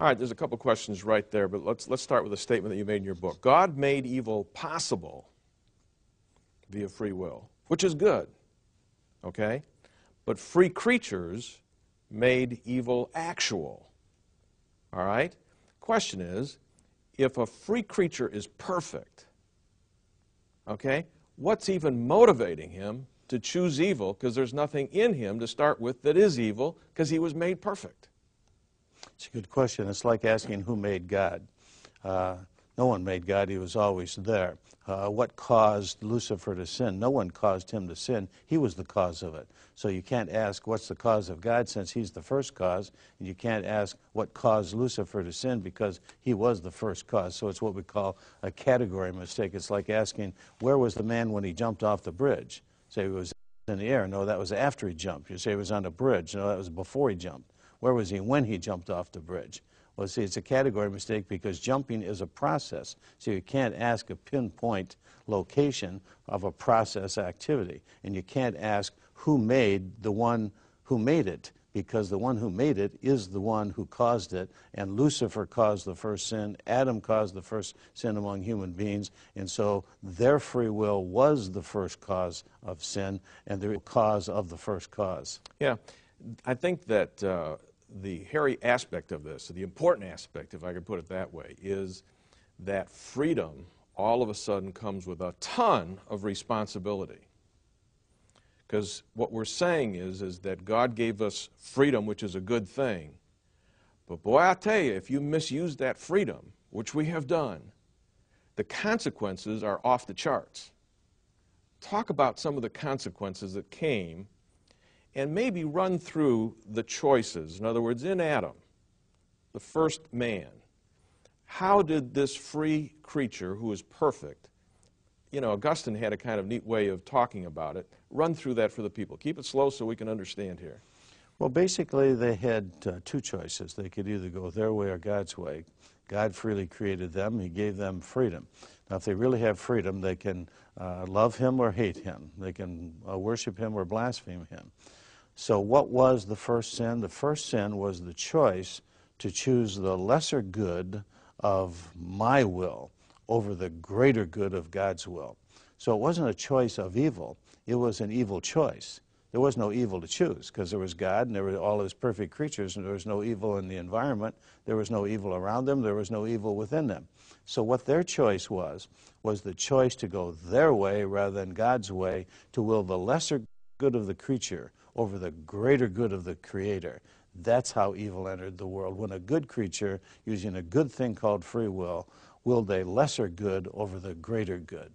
All right, there's a couple questions right there, but let's, let's start with a statement that you made in your book. God made evil possible via free will, which is good, okay? But free creatures made evil actual, all right? Question is if a free creature is perfect, okay, what's even motivating him to choose evil? Because there's nothing in him to start with that is evil because he was made perfect. It's a good question. It's like asking who made God. Uh, no one made God, he was always there. Uh, what caused Lucifer to sin? No one caused him to sin, he was the cause of it. So you can't ask what's the cause of God since he's the first cause, and you can't ask what caused Lucifer to sin because he was the first cause. So it's what we call a category mistake. It's like asking where was the man when he jumped off the bridge? Say he was in the air. No, that was after he jumped. You say he was on the bridge. No, that was before he jumped. Where was he when he jumped off the bridge? Well, see, it's a category mistake because jumping is a process. So you can't ask a pinpoint location of a process activity. And you can't ask who made the one who made it because the one who made it is the one who caused it, and Lucifer caused the first sin, Adam caused the first sin among human beings, and so their free will was the first cause of sin and the cause of the first cause. Yeah, I think that uh, the hairy aspect of this, the important aspect, if I could put it that way, is that freedom all of a sudden comes with a ton of responsibility. Because what we're saying is, is that God gave us freedom, which is a good thing. But boy, I tell you, if you misuse that freedom, which we have done, the consequences are off the charts. Talk about some of the consequences that came and maybe run through the choices. In other words, in Adam, the first man, how did this free creature who is perfect, you know, Augustine had a kind of neat way of talking about it. Run through that for the people. Keep it slow so we can understand here. Well, basically, they had uh, two choices. They could either go their way or God's way. God freely created them, He gave them freedom. Now, if they really have freedom, they can uh, love Him or hate Him, they can uh, worship Him or blaspheme Him. So, what was the first sin? The first sin was the choice to choose the lesser good of my will over the greater good of God's will. So, it wasn't a choice of evil, it was an evil choice. There was no evil to choose because there was God and there were all his perfect creatures and there was no evil in the environment. There was no evil around them. There was no evil within them. So, what their choice was, was the choice to go their way rather than God's way, to will the lesser good of the creature over the greater good of the creator. That's how evil entered the world. When a good creature, using a good thing called free will, willed a lesser good over the greater good.